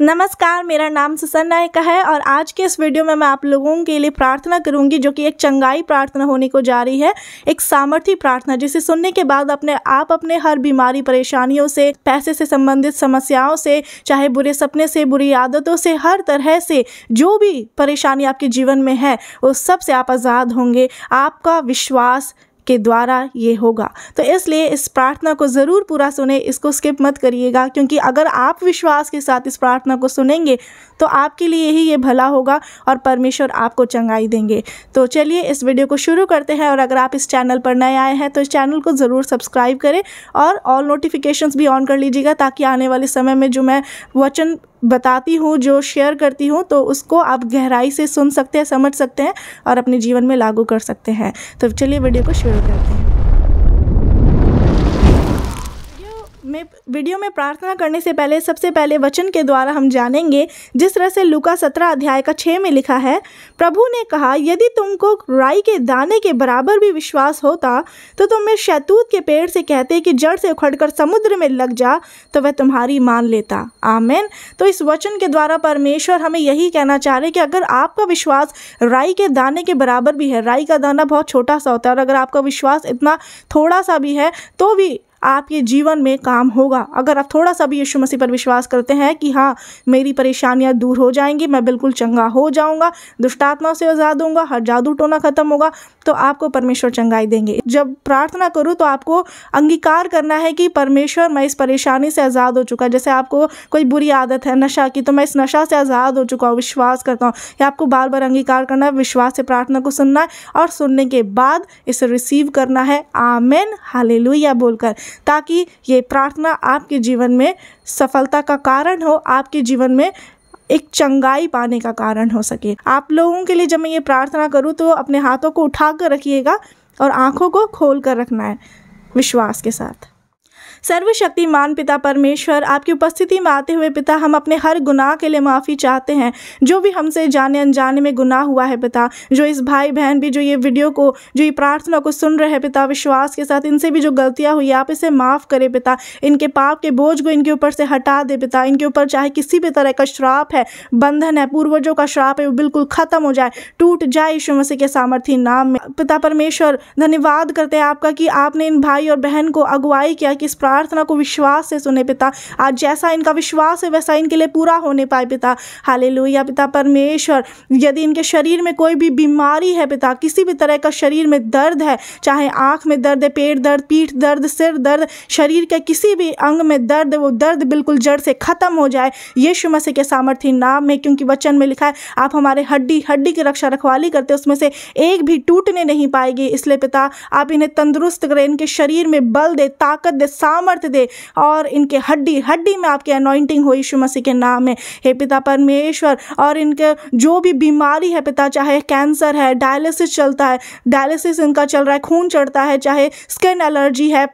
नमस्कार मेरा नाम सुसन नायका है और आज के इस वीडियो में मैं आप लोगों के लिए प्रार्थना करूंगी जो कि एक चंगाई प्रार्थना होने को जा रही है एक सामर्थ्य प्रार्थना जिसे सुनने के बाद अपने आप अपने हर बीमारी परेशानियों से पैसे से संबंधित समस्याओं से चाहे बुरे सपने से बुरी आदतों से हर तरह से जो भी परेशानी आपके जीवन में है उस सबसे आप आज़ाद होंगे आपका विश्वास के द्वारा ये होगा तो इसलिए इस प्रार्थना को ज़रूर पूरा सुने इसको स्किप मत करिएगा क्योंकि अगर आप विश्वास के साथ इस प्रार्थना को सुनेंगे तो आपके लिए ही ये भला होगा और परमेश्वर आपको चंगाई देंगे तो चलिए इस वीडियो को शुरू करते हैं और अगर आप इस चैनल पर नए आए हैं तो इस चैनल को ज़रूर सब्सक्राइब करें और ऑल नोटिफिकेशंस भी ऑन कर लीजिएगा ताकि आने वाले समय में जो मैं वचन बताती हूँ जो शेयर करती हूँ तो उसको आप गहराई से सुन सकते हैं समझ सकते हैं और अपने जीवन में लागू कर सकते हैं तो चलिए वीडियो को शुरू करते हैं में वीडियो में प्रार्थना करने से पहले सबसे पहले वचन के द्वारा हम जानेंगे जिस तरह से लुका सत्रह अध्याय का छः में लिखा है प्रभु ने कहा यदि तुमको राई के दाने के बराबर भी विश्वास होता तो तुम मैं शैतूत के पेड़ से कहते कि जड़ से उखड़कर समुद्र में लग जा तो वह तुम्हारी मान लेता आमेन तो इस वचन के द्वारा परमेश्वर हमें यही कहना चाह रहे कि अगर आपका विश्वास राई के दाने के बराबर भी है राई का दाना बहुत छोटा सा होता है और अगर आपका विश्वास इतना थोड़ा सा भी है तो भी आपके जीवन में काम होगा अगर आप थोड़ा सा भी यीशु मसीह पर विश्वास करते हैं कि हाँ मेरी परेशानियाँ दूर हो जाएंगी मैं बिल्कुल चंगा हो जाऊँगा दुष्टात्माओं से आज़ाद होऊंगा हर जादू टोना ख़त्म होगा तो आपको परमेश्वर चंगाई देंगे जब प्रार्थना करूँ तो आपको अंगीकार करना है कि परमेश्वर मैं इस परेशानी से आज़ाद हो चुका जैसे आपको कोई बुरी आदत है नशा की तो मैं इस नशा से आज़ाद हो चुका हूँ विश्वास करता हूँ या आपको बार बार अंगीकार करना है विश्वास से प्रार्थना को सुनना है और सुनने के बाद इसे रिसीव करना है आमेन हालेलुया बोलकर ताकि ये प्रार्थना आपके जीवन में सफलता का कारण हो आपके जीवन में एक चंगाई पाने का कारण हो सके आप लोगों के लिए जब मैं ये प्रार्थना करूँ तो अपने हाथों को उठा कर रखिएगा और आँखों को खोल कर रखना है विश्वास के साथ सर्वशक्तिमान पिता परमेश्वर आपकी उपस्थिति में आते हुए पिता हम अपने हर गुनाह के लिए माफ़ी चाहते हैं जो भी हमसे जाने अनजाने में गुनाह हुआ है पिता जो इस भाई बहन भी जो ये वीडियो को जो ये प्रार्थना को सुन रहे हैं पिता विश्वास के साथ इनसे भी जो गलतियाँ हुई आप इसे माफ़ करें पिता इनके पाप के बोझ को इनके ऊपर से हटा दे पिता इनके ऊपर चाहे किसी भी तरह का श्राप है बंधन है पूर्वजों का श्राप है वो बिल्कुल ख़त्म हो जाए टूट जाए यीशु मसीह के सामर्थ्य नाम में पिता परमेश्वर धन्यवाद करते हैं आपका कि आपने इन भाई और बहन को अगुवाई किया कि इस प्रार्थना को विश्वास से सुने पिता आज जैसा इनका विश्वास है वैसा इनके लिए पूरा होने पाए पिता हाले पिता परमेश्वर यदि इनके शरीर में कोई भी बीमारी है पिता किसी भी तरह का शरीर में दर्द है चाहे आँख में दर्द है पेट दर्द पीठ दर्द सिर दर्द शरीर के किसी भी अंग में दर्द वो दर्द बिल्कुल जड़ से ख़त्म हो जाए यीशु मसीह के सामर्थ्य नाम में क्योंकि वचन में लिखा है आप हमारे हड्डी हड्डी की रक्षा रखवाली करते उसमें से एक भी टूटने नहीं पाएगी इसलिए पिता आप इन्हें तंदुरुस्त करें इनके शरीर में बल दे ताकत दे साम सामर्थ्य दे और इनके हड्डी हड्डी में आपकी अनोइंटिंग हो यीशु मसीह के नाम में हे पिता परमेश्वर और इनके जो भी बीमारी है पिता चाहे कैंसर है डायलिसिस चलता है डायलिसिस इनका चल रहा है खून चढ़ता है चाहे स्किन एलर्जी है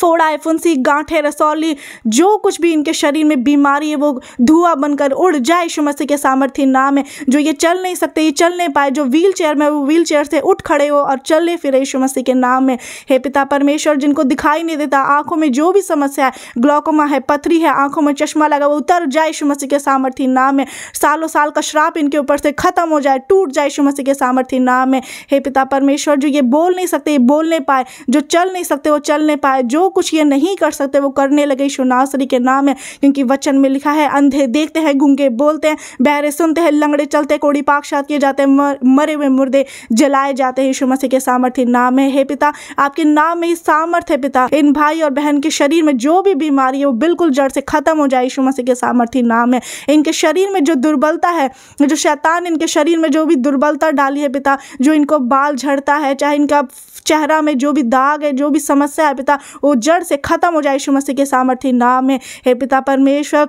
फोड़ा गांठ गांठे रसौली जो कुछ भी इनके शरीर में बीमारी है वो धुआं बनकर उड़ जाए यीशु मसीह के सामर्थ्य नाम है जो ये चल नहीं सकते ये चल नहीं पाए जो व्हील चेयर में वो व्हील चेयर से उठ खड़े हो और ले फिरे यीशु मसीह के नाम में हे पिता परमेश्वर जिनको दिखाई नहीं देता आंखों में जो भी समस्या है ग्लॉकोमा है पथरी है आंखों में चश्मा लगा वो उतर जाए यीशु मसीह के सामर्थ्य नाम है सालों साल का श्राप इनके ऊपर से खत्म हो जाए टूट जाए यीशु मसीह के सामर्थ्य नाम है हे पिता परमेश्वर जो ये बोल नहीं सकते ये बोल नहीं पाए जो चल नहीं सकते वो चल नहीं पाए जो जो कुछ ये नहीं कर सकते वो करने लगे शुनासरी के नाम है क्योंकि वचन में लिखा है अंधे देखते हैं घूंगे बोलते हैं बहरे सुनते हैं लंगड़े चलते कोड़ी पाक्षात किए जाते हैं मरे हुए मुर्दे जलाए जाते हैं यीशु मसीह के सामर्थ्य नाम है हे पिता आपके नाम में ही सामर्थ्य है पिता इन भाई और बहन के शरीर में जो भी बीमारी है वो बिल्कुल जड़ से खत्म हो जाए यीशु मसीह के सामर्थ्य नाम है इनके शरीर में जो दुर्बलता है जो शैतान इनके शरीर में जो भी दुर्बलता डाली है पिता जो इनको बाल झड़ता है चाहे इनका चेहरा में जो भी दाग है जो भी समस्या है पिता वो जड़ से खत्म हो जाए यीशु मसीह के सामर्थ्य नाम में हे पिता परमेश्वर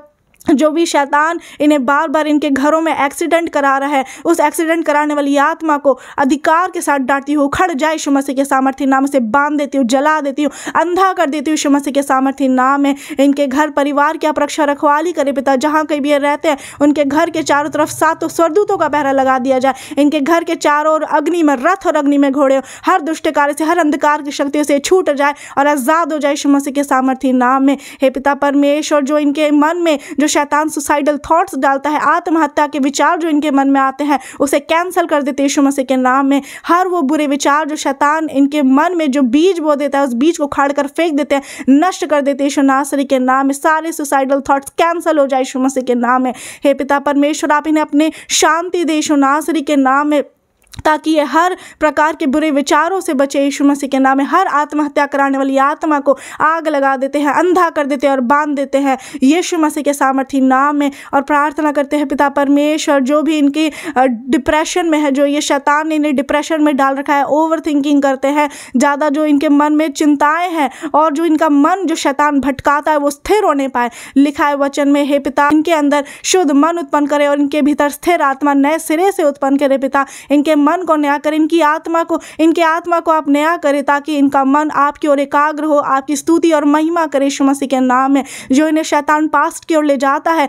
जो भी शैतान इन्हें बार बार इनके घरों में एक्सीडेंट करा रहा है उस एक्सीडेंट कराने वाली आत्मा को अधिकार के साथ डांटती हूँ खड़ जाए शुमसी मसीह के सामर्थ्य नाम से बांध देती हूँ जला देती हूँ अंधा कर देती हूँ शुमसी के सामर्थ्य नाम है इनके घर परिवार की आप रक्षा रखवाली करें पिता जहाँ कहीं भी रहते हैं उनके घर के चारों तरफ सातों स्वरदूतों का पहरा लगा दिया जाए इनके घर के चारों ओर अग्नि में रथ और अग्नि में घोड़े हर दुष्ट कार्य से हर अंधकार की शक्तियों से छूट जाए और आज़ाद हो जाए शुमसी के सामर्थ्य नाम में हे पिता परमेश्वर जो इनके मन में जो शैतान सुसाइडल थॉट्स डालता है आत्महत्या के विचार जो इनके मन में आते हैं उसे कैंसिल कर देते यीशु मसीह के नाम में हर वो बुरे विचार जो शैतान इनके मन में जो बीज बो देता है उस बीज को खाड़ कर फेंक देते हैं नष्ट कर देते यीशु नासरी के नाम में सारे सुसाइडल थॉट्स कैंसिल हो जाए यीशु मसीह के नाम में हे पिता परमेश्वर आप इन्हें अपने शांति दे यीशु नासरी के नाम में ताकि ये हर प्रकार के बुरे विचारों से बचे यीशु मसीह के नाम में हर आत्महत्या कराने वाली आत्मा को आग लगा देते हैं अंधा कर देते हैं और बांध देते हैं यीशु मसीह के सामर्थ्य नाम में और प्रार्थना करते हैं पिता परमेश्वर जो भी इनकी डिप्रेशन में है जो ये शैतान ने इन्हें डिप्रेशन में डाल रखा है ओवर थिंकिंग करते हैं ज़्यादा जो इनके मन में चिंताएँ हैं और जो इनका मन जो शैतान भटकाता है वो स्थिर होने पाए लिखा है वचन में हे पिता इनके अंदर शुद्ध मन उत्पन्न करे और इनके भीतर स्थिर आत्मा नए सिरे से उत्पन्न करे पिता इनके मन को नया करें इनकी आत्मा को इनके आत्मा को आप नया करें ताकि इनका मन आपकी ओर एकाग्र हो आपकी स्तुति और महिमा करे यीशु मसीह के नाम है जो इन्हें शैतान पास्ट की ओर ले जाता है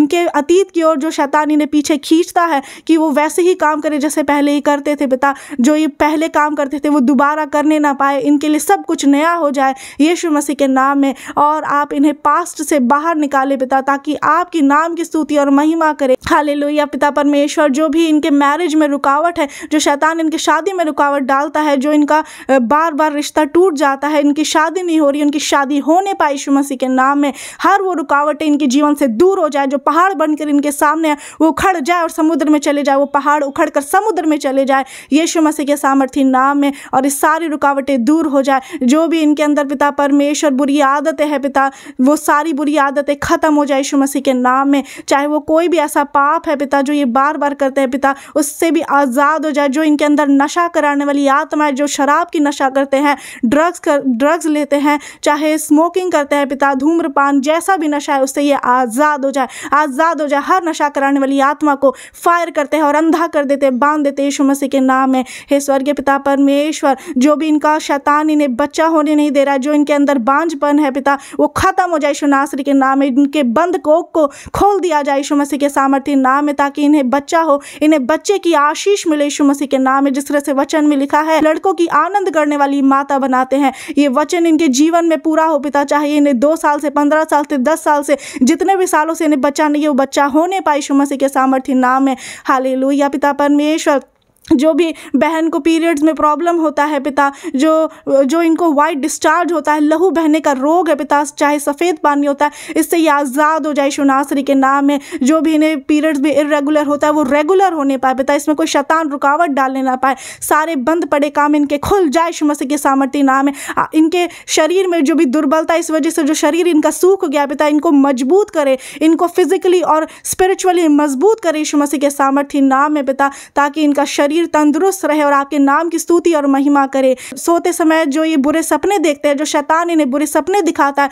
इनके अतीत की ओर जो शैतान इन्हें पीछे खींचता है कि वो वैसे ही काम करे जैसे पहले ही करते थे पिता जो ये पहले काम करते थे वो दोबारा करने ना पाए इनके लिए सब कुछ नया हो जाए यीशु मसीह के नाम में और आप इन्हें पास्ट से बाहर निकाले पिता ताकि आपके नाम की स्तुति और महिमा करे हाले पिता परमेश्वर जो भी इनके मैरिज में रुकावट रुकावट है जो शैतान इनकी शादी में रुकावट डालता है जो इनका बार बार रिश्ता टूट जाता है इनकी शादी नहीं हो रही उनकी शादी होने पाए शु मसीह के नाम में हर वो रुकावटें इनके जीवन से दूर हो जाए जो पहाड़ बनकर इनके सामने वो उखड़ जाए और समुद्र में चले जाए वो पहाड़ उखड़ कर समुद्र में चले जाए यीशु मसीह के सामर्थी नाम में और इस सारी रुकावटें दूर हो जाए जो भी इनके अंदर पिता परमेश्वर बुरी आदतें हैं पिता वो सारी बुरी आदतें ख़त्म हो जाए यीशु मसीह के नाम में चाहे वो कोई भी ऐसा पाप है पिता जो ये बार बार करते हैं पिता उससे भी आज़ाद हो जाए जो इनके अंदर नशा कराने वाली आत्मा है जो शराब की नशा करते हैं ड्रग्स कर ड्रग्स लेते हैं चाहे स्मोकिंग करते हैं पिता धूम्रपान जैसा भी नशा है उससे ये आज़ाद हो जाए आज़ाद हो जाए हर नशा कराने वाली आत्मा को फायर करते हैं और अंधा कर देते हैं बांध देते यीशु मसीह के नाम में हे स्वर्गीय पिता परमेश्वर जो भी इनका शैतान इन्हें बच्चा होने नहीं दे रहा जो इनके अंदर बांझपन है पिता वो ख़त्म हो जाए यीशु नासरी के नाम में इनके बंद कोक को खोल दिया जाए यीशु मसीह के सामर्थ्य नाम में ताकि इन्हें बच्चा हो इन्हें बच्चे की आशी आशीष मिले यीशु मसीह के नाम में जिस तरह से वचन में लिखा है लड़कों की आनंद करने वाली माता बनाते हैं ये वचन इनके जीवन में पूरा हो पिता चाहिए इन्हें दो साल से पंद्रह साल से दस साल से जितने भी सालों से इन्हें बच्चा नहीं है वो बच्चा होने पाए यीशु मसीह के सामर्थ्य नाम है हाली लोहिया पिता परमेश्वर जो भी बहन को पीरियड्स में प्रॉब्लम होता है पिता जो जो इनको वाइट डिस्चार्ज होता है लहू बहने का रोग है पिता चाहे सफ़ेद पानी होता है इससे ये आज़ाद हो जाए शुनासरी के नाम में जो भी इन्हें पीरियड्स भी इरेगुलर होता है वो रेगुलर होने पाए पिता इसमें कोई शतान रुकावट डालने ना पाए सारे बंद पड़े काम इनके खुल जाए शुमसी के सामर्थ्य नाम है इनके शरीर में जो भी दुर्बलता इस वजह से जो शरीर इनका सूख गया पिता इनको मजबूत करे इनको फिजिकली और स्परिचुअली मजबूत करे शुमसी के सामर्थ्य नाम है पिता ताकि इनका शरीर शरीर तंदुरुस्त रहे और आपके नाम की स्तुति और महिमा करे सोते समय जो ये बुरे सपने देखते हैं जो शैतान इन्हें बुरे सपने दिखाता है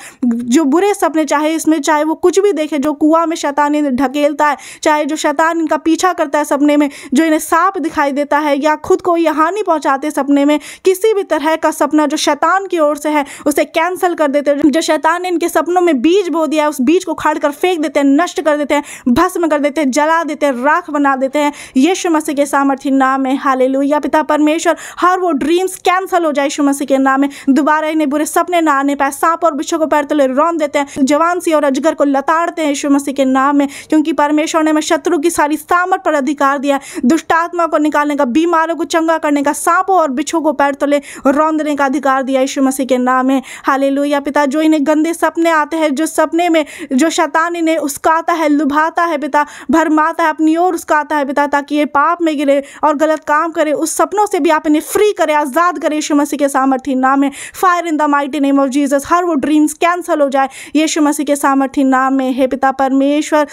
जो बुरे सपने चाहे इसमें चाहे वो कुछ भी देखे जो कुआ में शैतान इन्हें ढकेलता है चाहे जो शैतान इनका पीछा करता है सपने में जो इन्हें सांप दिखाई देता है या खुद को ये हानि पहुँचाते सपने में किसी भी तरह का सपना जो शैतान की ओर से है उसे कैंसिल कर देते हैं जो शैतान ने इनके सपनों में बीज बो दिया है उस बीज को खाड़ कर फेंक देते हैं नष्ट कर देते हैं भस्म कर देते हैं जला देते हैं राख बना देते हैं यीशु मसीह के सामर्थ्य नाम नाम है हाले पिता परमेश्वर हर वो ड्रीम्स कैंसल हो जाए यीशु मसीह के नाम में दोबारा इन्हें बुरे सपने ना आने पाए सांप और बिच्छों को पैर तले रौन देते हैं जवान सी और अजगर को लताड़ते हैं यीशु मसीह के नाम में क्योंकि परमेश्वर ने हमें शत्रु की सारी सामर्थ पर अधिकार दिया दुष्टात्मा को निकालने का बीमारों को चंगा करने का सांपों और बिच्छों को पैर तले रौन देने का अधिकार दिया यीशु मसीह के नाम में हाले पिता जो इन्हें गंदे सपने आते हैं जो सपने में जो शैतान इन्हें उसकाता है लुभाता है पिता भरमाता है अपनी ओर उसकाता है पिता ताकि ये पाप में गिरे और गलत काम करें उस सपनों से भी आप इन्हें फ्री करें आज़ाद करें यीशु मसीह के सामर्थी नाम में fire in the mighty name of Jesus हर वो ड्रीम्स कैंसिल हो जाए यीशु मसीह के सामर्थी नाम में हे पिता परमेश्वर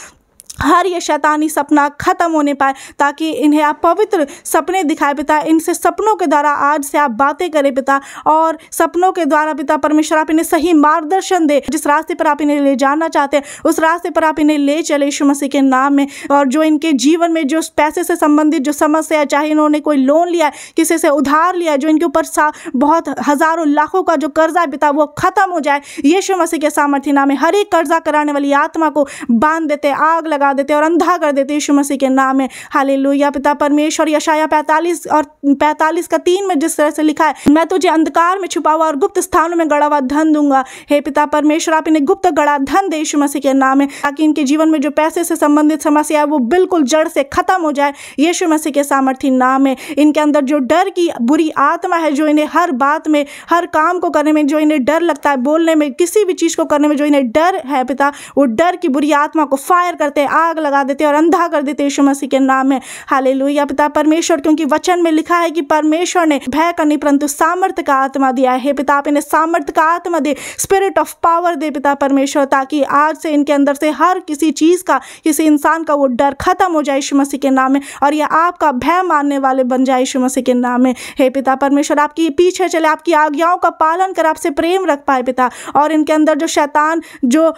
हर ये शैतानी सपना ख़त्म होने पाए ताकि इन्हें आप पवित्र सपने दिखाए पिता इनसे सपनों के द्वारा आज से आप बातें करें पिता और सपनों के द्वारा पिता परमेश्वर आप इन्हें सही मार्गदर्शन दे जिस रास्ते पर आप इन्हें ले जाना चाहते हैं उस रास्ते पर आप इन्हें ले चले यीशु मसीह के नाम में और जो इनके जीवन में जो पैसे से संबंधित जो समस्या है चाहे इन्होंने कोई लोन लिया है किसी से उधार लिया है जो इनके ऊपर बहुत हज़ारों लाखों का जो कर्जा है पिता वो ख़त्म हो जाए यीशु मसीह के सामर्थ्य नाम में हर एक कर्जा कराने वाली आत्मा को बांध देते आग लगा लगा देते और अंधा कर देते यीशु मसीह के नाम में हाली हाले पिता परमेश्वर यशाया पैंतालीस और पैंतालीस का तीन में जिस तरह से लिखा है मैं तुझे अंधकार में छुपा हुआ और गुप्त स्थानों में गड़ा हुआ धन दूंगा हे पिता परमेश्वर आप इन्हें गुप्त गड़ा धन दे यीशु मसीह के नाम में ताकि इनके जीवन में जो पैसे से संबंधित समस्या है वो बिल्कुल जड़ से खत्म हो जाए यीशु मसीह के सामर्थ्य नाम है इनके अंदर जो डर की बुरी आत्मा है जो इन्हें हर बात में हर काम को करने में जो इन्हें डर लगता है बोलने में किसी भी चीज़ को करने में जो इन्हें डर है पिता वो डर की बुरी आत्मा को फायर करते हैं आग लगा देते और अंधा कर देते यीशु मसीह के नाम में हाले पिता परमेश्वर क्योंकि वचन में लिखा है कि परमेश्वर ने भय करनी परंतु सामर्थ्य का आत्मा दिया है पिता आप इन्हें सामर्थ्य का आत्मा दे स्पिरिट ऑफ पावर दे पिता परमेश्वर ताकि आज से इनके अंदर से हर किसी चीज़ का किसी इंसान का वो डर खत्म हो जाए यीशु मसीह के नाम में और ये आपका भय मानने वाले बन जाए यीशु मसीह के नाम में हे पिता परमेश्वर आपकी पीछे चले आपकी आज्ञाओं का पालन कर आपसे प्रेम रख पाए पिता और इनके अंदर जो शैतान जो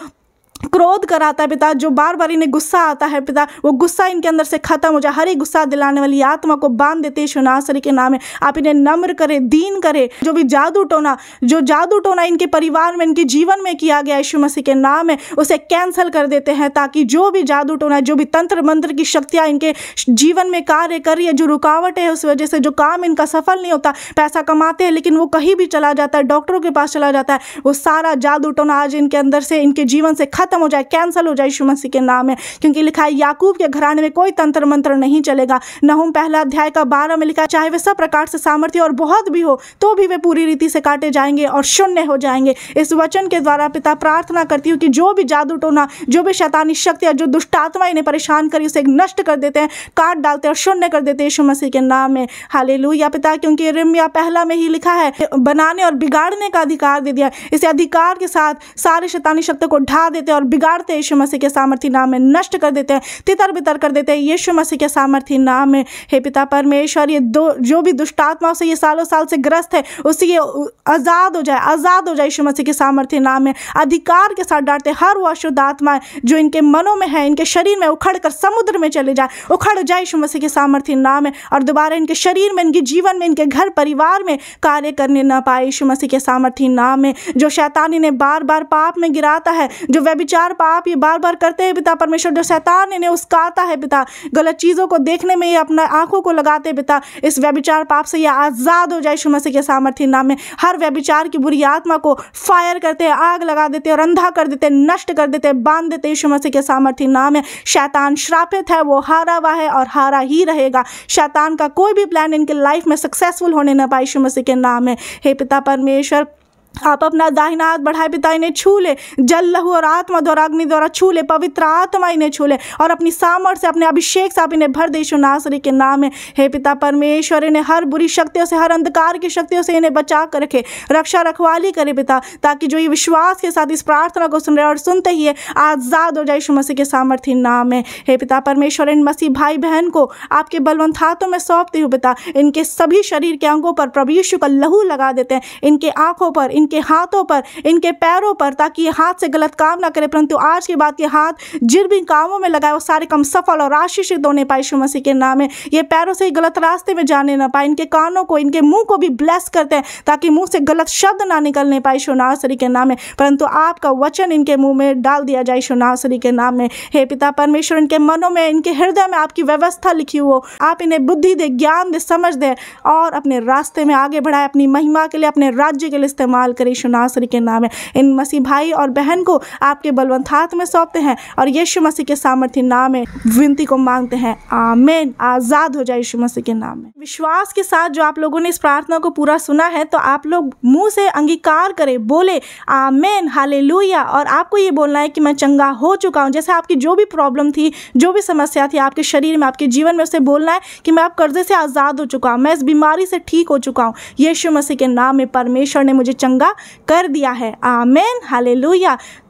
क्रोध कराता है पिता जो बार बार इन्हें गुस्सा आता है पिता वो गुस्सा इनके अंदर से खत्म हो जाए हर एक गुस्सा दिलाने वाली आत्मा को बांध देते हैं शुनासरी के नाम है आप इन्हें नम्र करें दीन करें जो भी जादू टोना जो जादू टोना इनके परिवार में इनके जीवन में किया गया यीशु मसीह के नाम है उसे कैंसिल कर देते हैं ताकि जो भी जादू टोना जो भी तंत्र मंत्र की शक्तियाँ इनके जीवन में कार्य कर रही है जो रुकावट है उस वजह से जो काम इनका सफल नहीं होता पैसा कमाते हैं लेकिन वो कहीं भी चला जाता है डॉक्टरों के पास चला जाता है वो सारा जादू टोना आज इनके अंदर से इनके जीवन से खत्म ख़त्म हो जाए कैंसिल हो जाए यीशु मसीह के नाम में क्योंकि लिखा है याकूब के घराने में कोई तंत्र मंत्र नहीं चलेगा नहुम पहला अध्याय का बारह में लिखा है चाहे वे सब प्रकार से सामर्थ्य और बहुत भी हो तो भी वे पूरी रीति से काटे जाएंगे और शून्य हो जाएंगे इस वचन के द्वारा पिता प्रार्थना करती हूँ कि जो भी जादू टोना जो भी शैतानी शक्ति और जो दुष्ट आत्मा इन्हें परेशान करी उसे नष्ट कर देते हैं काट डालते हैं और शून्य कर देते हैं यीशु मसीह के नाम में हाले या पिता क्योंकि रिमया पहला में ही लिखा है बनाने और बिगाड़ने का अधिकार दे दिया इसे अधिकार के साथ सारे शैतानी शक्ति को ढा देते हैं और बिगाड़ते हैं यीशु मसीह के सामर्थ्य नाम में नष्ट कर देते हैं तितर बितर कर देते हैं यीशु मसीह के सामर्थ्य नाम में हे पिता परमेश्वर ये दो जो भी दुष्टात्मा उसे ये सालों साल से ग्रस्त है उसे ये आज़ाद हो जाए आज़ाद हो जाए यीशु मसीह के सामर्थ्य नाम में अधिकार के साथ डांटते हर वो अशुद्ध आत्मा जो इनके मनों में है इनके शरीर में उखड़ कर समुद्र में चले जाए उखड़ जाए यीशु मसीह के सामर्थ्य नाम में और दोबारा इनके शरीर में इनके जीवन में इनके घर परिवार में कार्य करने ना पाए यीशु मसीह के सामर्थ्य नाम में जो शैतान इन्हें बार बार पाप में गिराता है जो वह विचार पाप ये बार बार करते हैं पिता परमेश्वर जो शैतान इन्हें उसकाता है पिता गलत चीज़ों को देखने में ये अपना आंखों को लगाते पिता इस व्यभिचार पाप से यह आज़ाद हो जाए मसीह के सामर्थ्य नाम में हर व्यभिचार की बुरी आत्मा को फायर करते हैं आग लगा देते हैं और अंधा कर देते हैं नष्ट कर देते हैं बांध देते यीशु मसीह के सामर्थ्य नाम है शैतान श्रापित है वो हारा हुआ है और हारा ही रहेगा शैतान का कोई भी प्लान इनके लाइफ में सक्सेसफुल होने ना पाए यीशु मसीह के नाम है हे पिता परमेश्वर आप अपना दाहिना हाथ बढ़ाए पिता इन्हें छू ले जल लहू और आत्मा द्वारा अग्नि द्वारा छू ले पवित्र आत्मा इन्हें छू ले और अपनी सामर्थ्य अपने अभिषेक से आप इन्हें भर दे नासरी के नाम है हे पिता परमेश्वर इन्हें हर बुरी शक्तियों से हर अंधकार की शक्तियों से इन्हें बचा कर रखे रक्षा रखवाली करे पिता ताकि जो ये विश्वास के साथ इस प्रार्थना को सुन रहे और सुनते ही आज़ाद हो जाए मसीह के सामर्थ्य नाम है हे पिता परमेश्वर इन मसीह भाई बहन को आपके बलवंत हाथों में सौंपती हूँ पिता इनके सभी शरीर के अंगों पर प्रभु यीशु का लहू लगा देते हैं इनके आँखों पर इनके हाथों पर इनके पैरों पर ताकि ये हाथ से गलत काम ना करें परंतु आज के बाद ये हाथ जिन भी कामों में लगाए वो सारे काम सफल और आशीषित होने पाए यीशु मसीह के नाम में ये पैरों से ही गलत रास्ते में जाने ना पाए इनके कानों को इनके मुंह को भी ब्लेस करते हैं ताकि मुंह से गलत शब्द ना निकलने पाए शोनासरी के नाम में परंतु आपका वचन इनके मुंह में डाल दिया जाए शोनासरी के नाम में हे पिता परमेश्वर इनके मनों में इनके हृदय में आपकी व्यवस्था लिखी हो आप इन्हें बुद्धि दे ज्ञान दे समझ दे और अपने रास्ते में आगे बढ़ाए अपनी महिमा के लिए अपने राज्य के लिए इस्तेमाल इस्तेमाल करें यशु नासरी के नाम है इन मसीह भाई और बहन को आपके बलवंत हाथ में सौंपते हैं और यीशु मसीह के सामर्थ्य नाम है विनती को मांगते हैं आमेन आज़ाद हो जाए यीशु मसीह के नाम में विश्वास के साथ जो आप लोगों ने इस प्रार्थना को पूरा सुना है तो आप लोग मुंह से अंगीकार करें बोले आमेन हाले और आपको ये बोलना है कि मैं चंगा हो चुका हूँ जैसे आपकी जो भी प्रॉब्लम थी जो भी समस्या थी आपके शरीर में आपके जीवन में उसे बोलना है कि मैं आप कर्जे से आज़ाद हो चुका हूँ मैं इस बीमारी से ठीक हो चुका हूँ यीशु मसीह के नाम में परमेश्वर ने मुझे चंगा चंगा कर दिया है आमेन हाले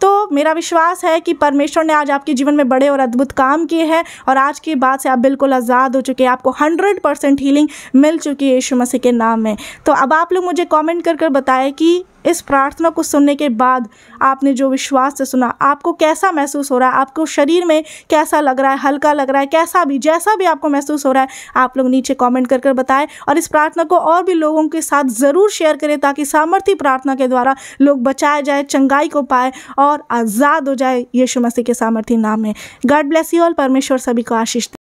तो मेरा विश्वास है कि परमेश्वर ने आज आपके जीवन में बड़े और अद्भुत काम किए हैं और आज की बात से आप बिल्कुल आज़ाद हो चुके हैं आपको हंड्रेड परसेंट हीलिंग मिल चुकी है यीशु मसीह के नाम में तो अब आप लोग मुझे कॉमेंट कर कर बताएं कि इस प्रार्थना को सुनने के बाद आपने जो विश्वास से सुना आपको कैसा महसूस हो रहा है आपको शरीर में कैसा लग रहा है हल्का लग रहा है कैसा भी जैसा भी आपको महसूस हो रहा है आप लोग नीचे कमेंट कर कर बताएं और इस प्रार्थना को और भी लोगों के साथ ज़रूर शेयर करें ताकि सामर्थ्य प्रार्थना के द्वारा लोग बचाए जाए चंगाई को पाए और आज़ाद हो जाए यशु मसीह के सामर्थ्य नाम में गॉड ब्लेस यू ऑल परमेश्वर सभी को आशीष